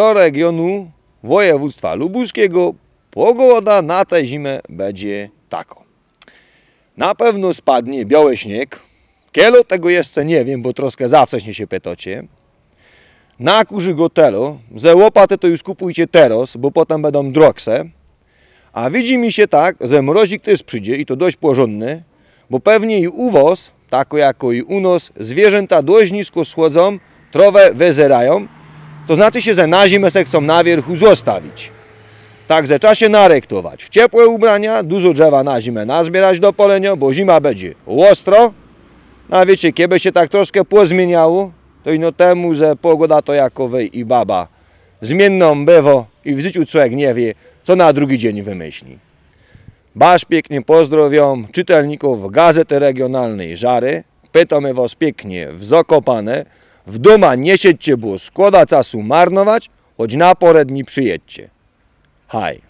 do regionu województwa lubuskiego pogoda na tę zimę będzie taka? Na pewno spadnie biały śnieg. Kielo tego jeszcze nie wiem, bo troszkę za wcześnie się pytacie. Na go telo. Ze łopaty to już kupujcie teraz, bo potem będą drogse. A widzi mi się tak, że mrozik też przyjdzie i to dość porządny, bo pewnie i u was, tako jako i u nos, zwierzęta dość nisko schodzą, trowę wyzerają, to znaczy się, że na zimę se chcą na wierchu zostawić. Także trzeba się narektować. W ciepłe ubrania, dużo drzewa na zimę nazbierać do polenia, bo zima będzie ostro. No a wiecie, kiedy się tak troszkę pozmieniało, to ino temu, że pogoda to jakowej i baba zmienną bywo i w życiu człowiek nie wie, co na drugi dzień wymyśli. Basz pięknie pozdrowią czytelników Gazety Regionalnej Żary. Pytamy Was pięknie w Zakopane. W doma nie siedźcie, bo szkoda czasu marnować, choć na porę dni przyjedźcie. Haj!